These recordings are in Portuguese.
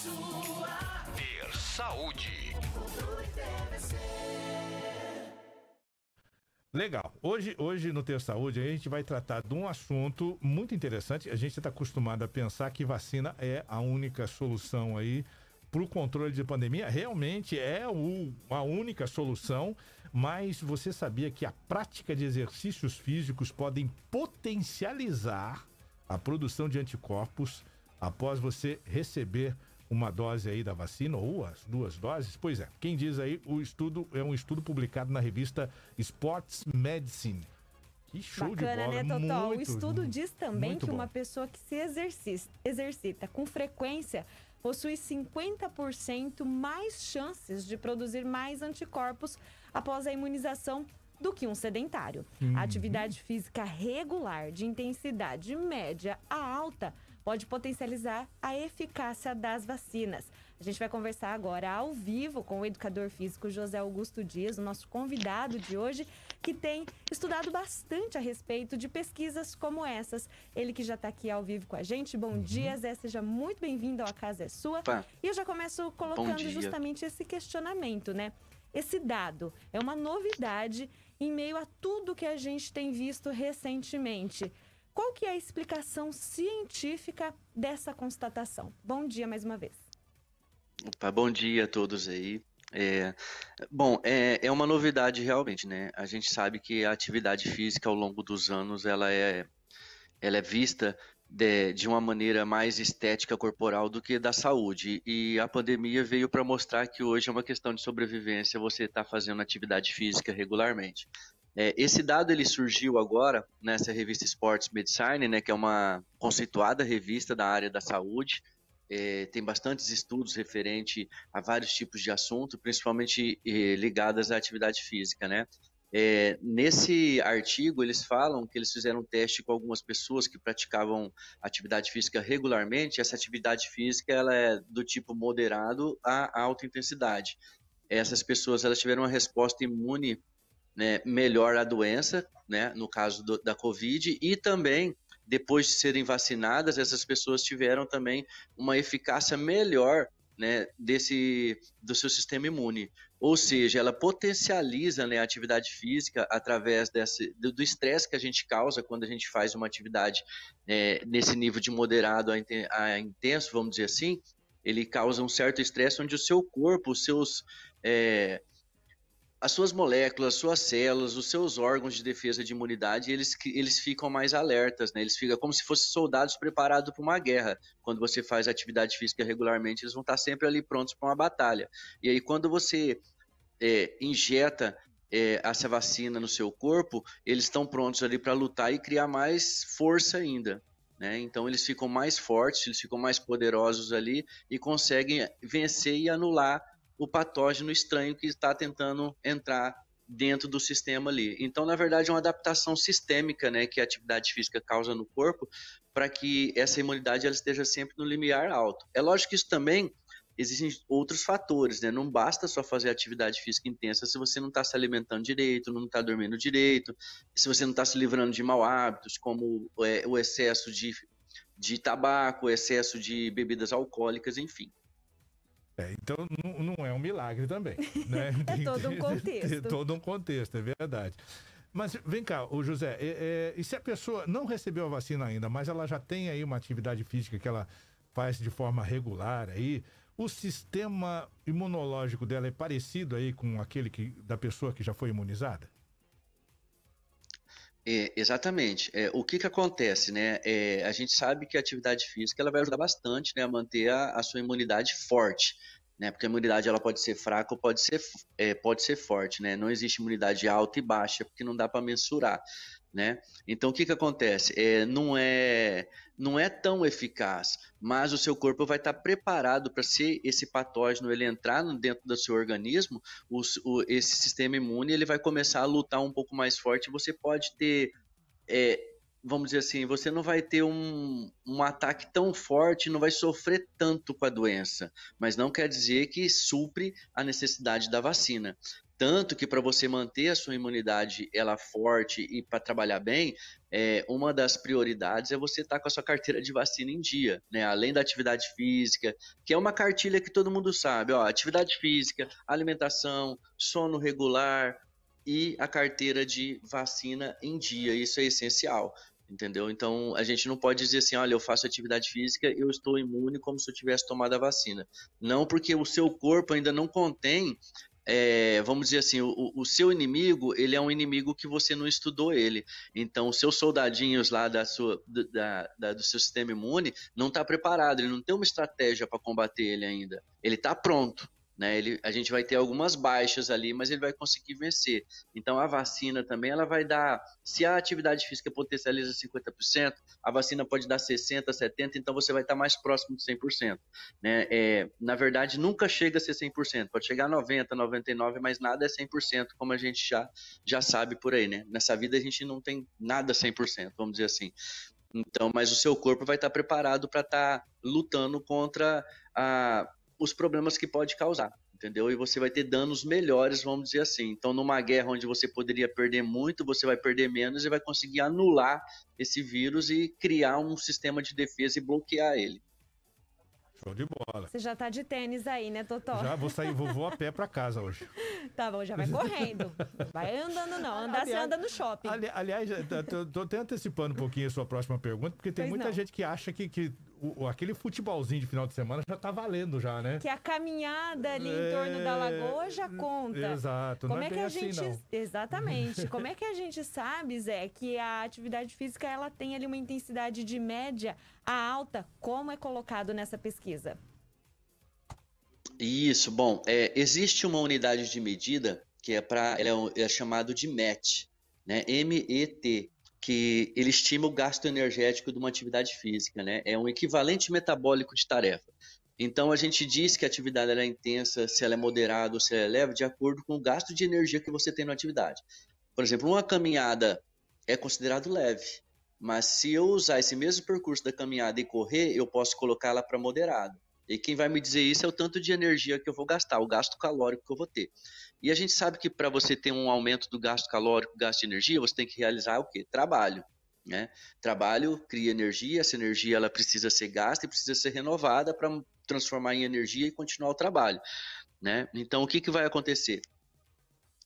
sua. Ter saúde. Legal. Hoje, hoje no Ter Saúde a gente vai tratar de um assunto muito interessante. A gente está acostumado a pensar que vacina é a única solução aí para o controle de pandemia. Realmente é o, a única solução, mas você sabia que a prática de exercícios físicos podem potencializar a produção de anticorpos após você receber uma dose aí da vacina ou as duas doses? Pois é, quem diz aí, o estudo é um estudo publicado na revista Sports Medicine. Que show Bacana, de bola. né, Totó? Muito, o estudo diz também que bom. uma pessoa que se exercita, exercita com frequência possui 50% mais chances de produzir mais anticorpos após a imunização do que um sedentário. Uhum. A atividade física regular de intensidade média a alta pode potencializar a eficácia das vacinas. A gente vai conversar agora ao vivo com o educador físico José Augusto Dias, o nosso convidado de hoje, que tem estudado bastante a respeito de pesquisas como essas. Ele que já está aqui ao vivo com a gente. Bom uhum. dia, Zé. Seja muito bem-vindo ao A Casa é Sua. Pá. E eu já começo colocando justamente esse questionamento, né? Esse dado é uma novidade em meio a tudo que a gente tem visto recentemente. Qual que é a explicação científica dessa constatação? Bom dia mais uma vez. Opa, bom dia a todos aí. É, bom, é, é uma novidade realmente, né? A gente sabe que a atividade física ao longo dos anos ela é, ela é vista de, de uma maneira mais estética corporal do que da saúde. E a pandemia veio para mostrar que hoje é uma questão de sobrevivência você está fazendo atividade física regularmente. É, esse dado ele surgiu agora nessa revista Sports Medicine, né, que é uma conceituada revista da área da saúde. É, tem bastantes estudos referente a vários tipos de assunto, principalmente é, ligadas à atividade física, né? É, nesse artigo, eles falam que eles fizeram um teste com algumas pessoas que praticavam atividade física regularmente. Essa atividade física ela é do tipo moderado a alta intensidade. Essas pessoas elas tiveram uma resposta imune né, melhor a doença, né, no caso do, da Covid, e também depois de serem vacinadas, essas pessoas tiveram também uma eficácia melhor né, desse do seu sistema imune. Ou seja, ela potencializa né, a atividade física através desse, do estresse que a gente causa quando a gente faz uma atividade é, nesse nível de moderado a intenso, vamos dizer assim. Ele causa um certo estresse onde o seu corpo, os seus é, as suas moléculas, suas células, os seus órgãos de defesa de imunidade, eles, eles ficam mais alertas, né? Eles ficam como se fossem soldados preparados para uma guerra. Quando você faz atividade física regularmente, eles vão estar tá sempre ali prontos para uma batalha. E aí, quando você é, injeta é, essa vacina no seu corpo, eles estão prontos ali para lutar e criar mais força ainda. Né? Então eles ficam mais fortes, eles ficam mais poderosos ali e conseguem vencer e anular o patógeno estranho que está tentando entrar dentro do sistema ali. Então, na verdade, é uma adaptação sistêmica, né, que a atividade física causa no corpo, para que essa imunidade ela esteja sempre no limiar alto. É lógico que isso também existem outros fatores, né? Não basta só fazer atividade física intensa se você não está se alimentando direito, não está dormindo direito, se você não está se livrando de mau hábitos, como é, o excesso de, de tabaco, o excesso de bebidas alcoólicas, enfim. É, então não, não é um milagre também. Né? é todo um contexto. todo um contexto, é verdade. Mas vem cá, o José, é, é, e se a pessoa não recebeu a vacina ainda, mas ela já tem aí uma atividade física que ela faz de forma regular aí, o sistema imunológico dela é parecido aí com aquele que, da pessoa que já foi imunizada? É, exatamente. É, o que, que acontece, né? É, a gente sabe que a atividade física ela vai ajudar bastante né, a manter a, a sua imunidade forte. Né, porque a imunidade ela pode ser fraca ou pode ser, é, pode ser forte. Né? Não existe imunidade alta e baixa, porque não dá para mensurar. Né? Então o que, que acontece? É, não, é, não é tão eficaz, mas o seu corpo vai estar preparado para se esse patógeno ele entrar dentro do seu organismo, o, o, esse sistema imune ele vai começar a lutar um pouco mais forte. Você pode ter, é, vamos dizer assim, você não vai ter um, um ataque tão forte, não vai sofrer tanto com a doença, mas não quer dizer que supre a necessidade da vacina. Tanto que para você manter a sua imunidade ela forte e para trabalhar bem, é, uma das prioridades é você estar tá com a sua carteira de vacina em dia, né? Além da atividade física, que é uma cartilha que todo mundo sabe, ó, atividade física, alimentação, sono regular e a carteira de vacina em dia. Isso é essencial entendeu? Então a gente não pode dizer assim, olha, eu faço atividade física, eu estou imune como se eu tivesse tomado a vacina. Não, porque o seu corpo ainda não contém é, vamos dizer assim, o, o, seu inimigo, ele é um inimigo que você não estudou ele. Então, os seus soldadinhos lá da sua, da, da, do seu sistema imune não está preparado, ele não tem uma estratégia para combater ele ainda. Ele está pronto, né, ele, a gente vai ter algumas baixas ali, mas ele vai conseguir vencer. Então a vacina também ela vai dar, se a atividade física potencializa 50%, a vacina pode dar 60, 70, então você vai estar mais próximo de 100%, né? É, na verdade nunca chega a ser 100%, pode chegar a 90, 99, mas nada é 100%, como a gente já já sabe por aí, né? Nessa vida a gente não tem nada 100%, vamos dizer assim. Então, mas o seu corpo vai estar preparado para estar tá lutando contra a os problemas que pode causar, entendeu? E você vai ter danos melhores, vamos dizer assim. Então, numa guerra onde você poderia perder muito, você vai perder menos e vai conseguir anular esse vírus e criar um sistema de defesa e bloquear ele. Show de bola. Você já tá de tênis aí, né, Totó? Já vou sair, vou, vou a pé para casa hoje. tá bom, já vai correndo. Vai andando não, andar você anda no shopping. Ali, aliás, é, tô, tô até antecipando um pouquinho a sua próxima pergunta, porque tem pois muita não. gente que acha que, que o, aquele futebolzinho de final de semana já tá valendo já, né? Que a caminhada ali é... em torno da é, lagoa já conta. Exato. Como não é, é que a assim, gente não. exatamente? Como é que a gente sabe, Zé, que a atividade física ela tem ali uma intensidade de média a alta? Como é colocado nessa pesquisa? Isso, bom, é, existe uma unidade de medida que é para, é, é chamado de MET, né? M-E-T, que ele estima o gasto energético de uma atividade física, né? É um equivalente metabólico de tarefa. Então a gente diz que a atividade é intensa, se ela é moderada ou se ela é leve, de acordo com o gasto de energia que você tem na atividade. Por exemplo, uma caminhada é considerado leve, mas se eu usar esse mesmo percurso da caminhada e correr, eu posso colocá-la para moderado. E quem vai me dizer isso é o tanto de energia que eu vou gastar, o gasto calórico que eu vou ter. E a gente sabe que para você ter um aumento do gasto calórico, gasto de energia, você tem que realizar o quê? Trabalho. Né? Trabalho cria energia, essa energia ela precisa ser gasta e precisa ser renovada para transformar em energia e continuar o trabalho. Né? Então, o que, que vai acontecer?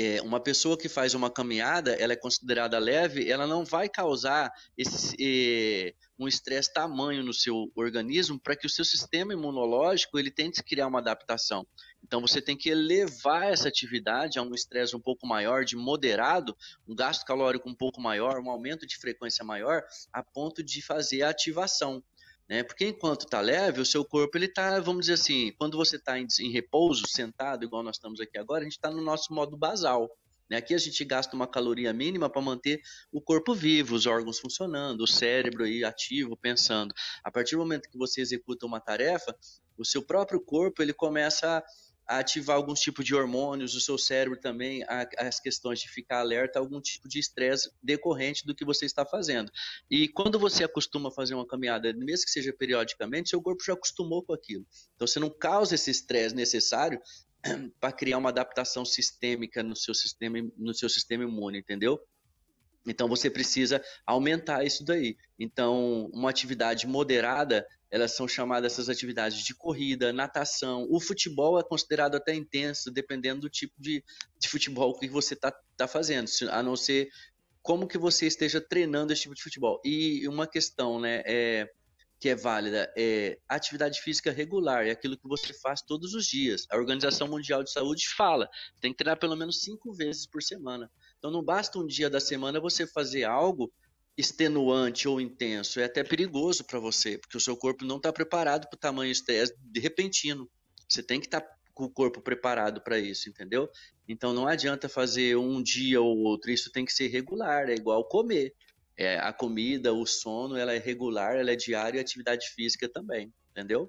é, uma pessoa que faz uma caminhada, ela é considerada leve, ela não vai causar esse, é, um estresse tamanho no seu organismo para que o seu sistema imunológico ele tente criar uma adaptação. Então você tem que elevar essa atividade a um estresse um pouco maior, de moderado, um gasto calórico um pouco maior, um aumento de frequência maior, a ponto de fazer a ativação. Né? Porque enquanto está leve, o seu corpo ele está, vamos dizer assim, quando você está em, em, repouso, sentado, igual nós estamos aqui agora, a gente está no nosso modo basal. Né? Aqui a gente gasta uma caloria mínima para manter o corpo vivo, os órgãos funcionando, o cérebro aí ativo, pensando. A partir do momento que você executa uma tarefa, o seu próprio corpo ele começa a a ativar alguns tipos de hormônios, o seu cérebro também, a, as questões de ficar alerta, algum tipo de estresse decorrente do que você está fazendo. E quando você acostuma a fazer uma caminhada, mesmo que seja periodicamente, seu corpo já acostumou com aquilo. Então você não causa esse estresse necessário para criar uma adaptação sistêmica no seu sistema, no seu sistema imune, entendeu? Então você precisa aumentar isso daí. Então, uma atividade moderada, elas são chamadas essas atividades de corrida, natação. O futebol é considerado até intenso, dependendo do tipo de, de futebol que você está tá fazendo, a não ser como que você esteja treinando esse tipo de futebol. E uma questão, né, é, que é válida é atividade física regular, é aquilo que você faz todos os dias. A Organização Mundial de Saúde fala, tem que treinar pelo menos cinco vezes por semana. Então não basta um dia da semana você fazer algo extenuante ou intenso, é até perigoso para você, porque o seu corpo não está preparado para o tamanho de repentino. Você tem que estar tá com o corpo preparado para isso, entendeu? Então não adianta fazer um dia ou outro, isso tem que ser regular, é igual comer. É, a comida, o sono, ela é regular, ela é diária e atividade física também, entendeu?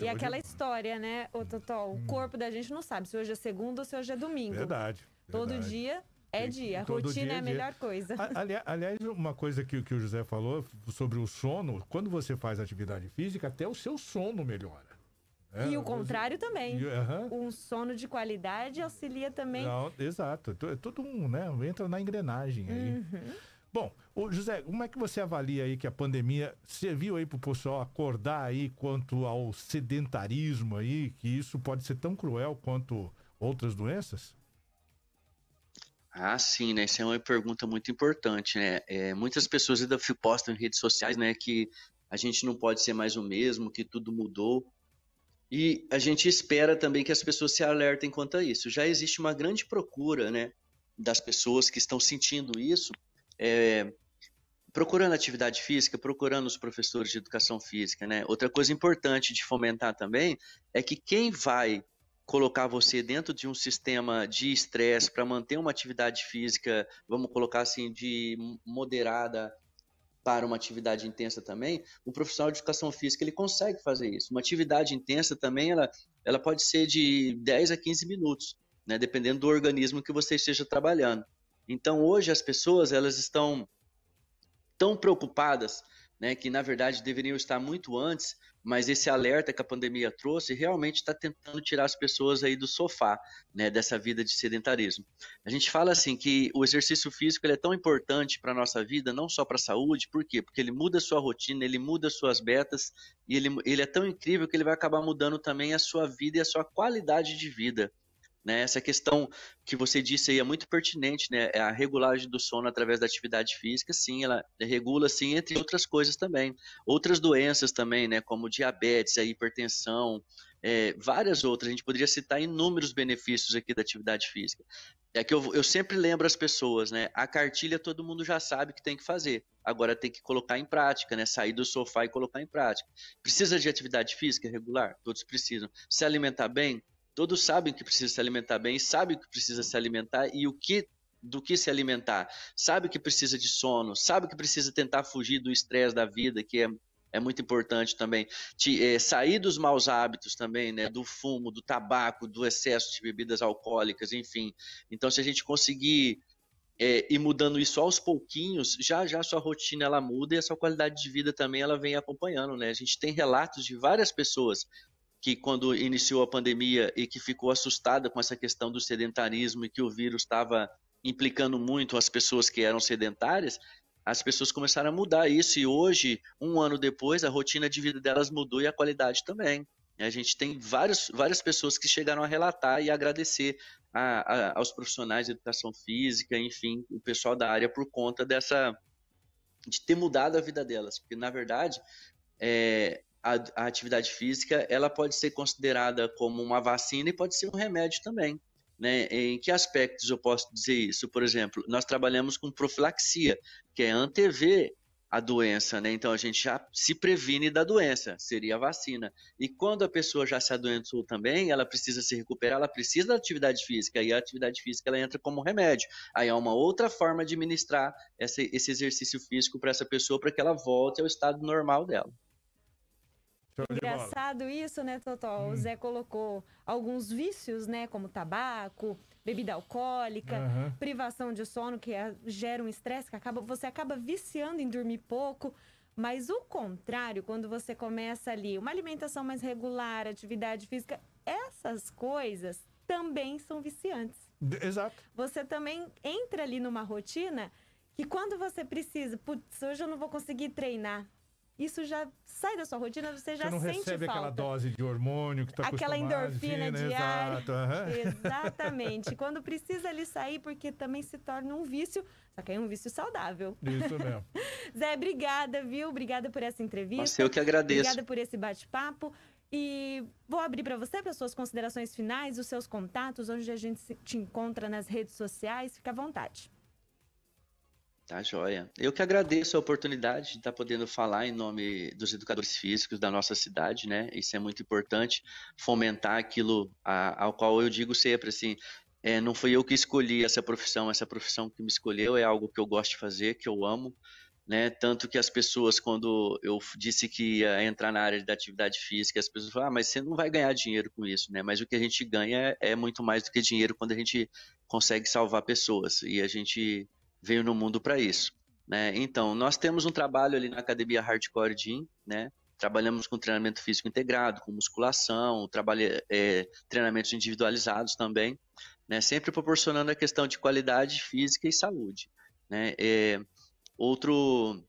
E aquela história, né, ô Totó? O hum. corpo da gente não sabe se hoje é segunda ou se hoje é domingo. Verdade. Todo Verdade. dia é dia, Todo rotina dia é, é a melhor dia. coisa. aliás, uma coisa que, que o José falou sobre o sono, quando você faz atividade física, até o seu sono melhora. É, e o contrário também. Um sono de qualidade auxilia também. Não, exato. É todo um, né? Entra na engrenagem aí. Uhum. Bom, o José, como é que você avalia aí que a pandemia serviu aí para o pessoal acordar aí quanto ao sedentarismo aí, que isso pode ser tão cruel quanto outras doenças? Ah, sim, né? essa é uma pergunta muito importante, né? É, muitas pessoas ainda postam em redes sociais, né, que a gente não pode ser mais o mesmo, que tudo mudou. E a gente espera também que as pessoas se alertem quanto a isso. Já existe uma grande procura, né, das pessoas que estão sentindo isso, é, procurando atividade física, procurando os professores de educação física, né? Outra coisa importante de fomentar também é que quem vai colocar você dentro de um sistema de estresse para manter uma atividade física, vamos colocar assim, de moderada para uma atividade intensa também, o profissional de educação física ele consegue fazer isso. Uma atividade intensa também, ela, ela pode ser de 10 a 15 minutos, né, dependendo do organismo que você esteja trabalhando. Então, hoje as pessoas, elas estão tão preocupadas, né, que na verdade deveriam estar muito antes mas esse alerta que a pandemia trouxe realmente está tentando tirar as pessoas aí do sofá, né, dessa vida de sedentarismo. A gente fala assim que o exercício físico é tão importante para a nossa vida, não só para a saúde, por quê? Porque ele muda a sua rotina, ele muda suas metas e ele, ele é tão incrível que ele vai acabar mudando também a sua vida e a sua qualidade de vida. Né? Essa questão que você disse aí é muito pertinente, né? É a regulagem do sono através da atividade física, sim, ela regula, sim, entre outras coisas também. Outras doenças também, né? Como diabetes, a hipertensão, é, várias outras. A gente poderia citar inúmeros benefícios aqui da atividade física. É que eu, eu sempre lembro as pessoas, né? A cartilha todo mundo já sabe que tem que fazer. Agora tem que colocar em prática, né? Sair do sofá e colocar em prática. Precisa de atividade física regular? Todos precisam. Se alimentar bem? Todos sabem que precisa se alimentar bem, sabem que precisa se alimentar e o que do que se alimentar. Sabe que precisa de sono, sabe que precisa tentar fugir do estresse da vida, que é, é muito importante também. Te, é, sair dos maus hábitos também, né? Do fumo, do tabaco, do excesso de bebidas alcoólicas, enfim. Então, se a gente conseguir é, ir mudando isso aos pouquinhos, já já sua rotina ela muda e a sua qualidade de vida também ela vem acompanhando, né? A gente tem relatos de várias pessoas que quando iniciou a pandemia e que ficou assustada com essa questão do sedentarismo e que o vírus estava implicando muito as pessoas que eram sedentárias, as pessoas começaram a mudar isso e hoje, um ano depois, a rotina de vida delas mudou e a qualidade também. A gente tem vários, várias pessoas que chegaram a relatar e agradecer a, a, aos profissionais de educação física, enfim, o pessoal da área por conta dessa de ter mudado a vida delas, porque na verdade é, a, a atividade física ela pode ser considerada como uma vacina e pode ser um remédio também. Né, em que aspectos eu posso dizer isso? Por exemplo, nós trabalhamos com profilaxia, que é antever a doença, né? Então a gente já se previne da doença, seria a vacina. E quando a pessoa já se adoentou também, ela precisa se recuperar, ela precisa da atividade física, e a atividade física ela entra como remédio. Aí é uma outra forma de ministrar essa, esse exercício físico para essa pessoa para que ela volte ao estado normal dela. Engraçado isso, né, Totó? Hum. O Zé colocou alguns vícios, né, como tabaco, bebida alcoólica, uhum. privação de sono, que é, gera um estresse, que acaba, você acaba viciando em dormir pouco. Mas o contrário, quando você começa ali uma alimentação mais regular, atividade física, essas coisas também são viciantes. Exato. Você também entra ali numa rotina que quando você precisa, putz, hoje eu não vou conseguir treinar isso já sai da sua rotina, você, você já não sente recebe falta. aquela dose de hormônio que está Aquela endorfina diária. Exato, uhum. Exatamente. Quando precisa ali sair, porque também se torna um vício, só que é um vício saudável. Isso mesmo. Zé, obrigada, viu? Obrigada por essa entrevista. Nossa, eu que agradeço. Obrigada por esse bate-papo. E vou abrir para você, para suas considerações finais, os seus contatos, onde a gente te encontra nas redes sociais. Fica à vontade. Tá joia. Eu que agradeço a oportunidade de estar tá podendo falar em nome dos educadores físicos da nossa cidade, né? Isso é muito importante, fomentar aquilo a, ao qual eu digo sempre, assim, é, não fui eu que escolhi essa profissão, essa profissão que me escolheu é algo que eu gosto de fazer, que eu amo, né? Tanto que as pessoas, quando eu disse que ia entrar na área da atividade física, as pessoas falam, ah, mas você não vai ganhar dinheiro com isso, né? Mas o que a gente ganha é, é muito mais do que dinheiro quando a gente consegue salvar pessoas. E a gente veio no mundo para isso. Né? Então, nós temos um trabalho ali na academia Hardcore Gym, né? Trabalhamos com treinamento físico integrado, com musculação, trabalha, é, treinamentos individualizados também, né? Sempre proporcionando a questão de qualidade física e saúde, né? É, outro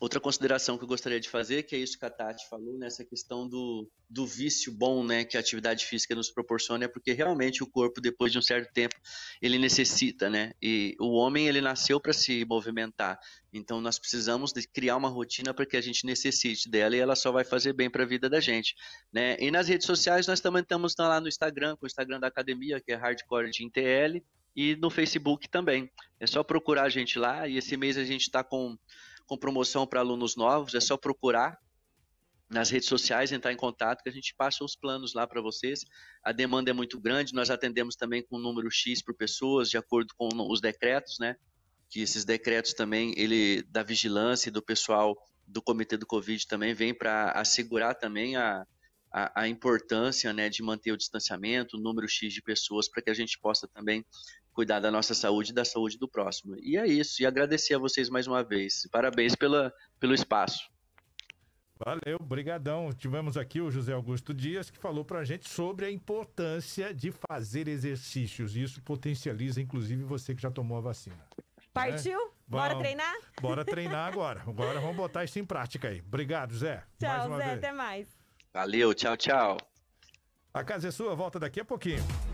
outra consideração que eu gostaria de fazer, que é isso que a Tati falou, nessa né, questão do, do vício bom né, que a atividade física nos proporciona, é porque realmente o corpo, depois de um certo tempo, ele necessita, né? E o homem, ele nasceu para se movimentar. Então, nós precisamos criar uma rotina para que a gente necessite dela e ela só vai fazer bem para a vida da gente, né? E nas redes sociais, nós também estamos lá no Instagram, com o Instagram da academia, que é Hardcore de INTL, e no Facebook também. É só procurar a gente lá. E esse mês a gente está com com promoção para alunos novos, é só procurar nas redes sociais, entrar em contato, que a gente passa os planos lá para vocês. A demanda é muito grande, nós atendemos também com o número X por pessoas, de acordo com os decretos, né? Que esses decretos também, ele da vigilância e do pessoal do comitê do Covid também vem para assegurar também a, a, a, importância né, de manter o distanciamento, o número X de pessoas, para que a gente possa também cuidar da nossa saúde e da saúde do próximo. E é isso. E agradecer a vocês mais uma vez. Parabéns pela, pelo espaço. Valeu, brigadão. Tivemos aqui o José Augusto Dias que falou para a gente sobre a importância de fazer exercícios. Isso potencializa, inclusive, você que já tomou a vacina. Partiu? Né? Bora vamos, treinar? Bora treinar agora. Agora vamos botar isso em prática aí. Obrigado, Zé. Tchau, Zé. Vez. Até mais. Valeu, tchau, tchau. A casa é sua, volta daqui a pouquinho.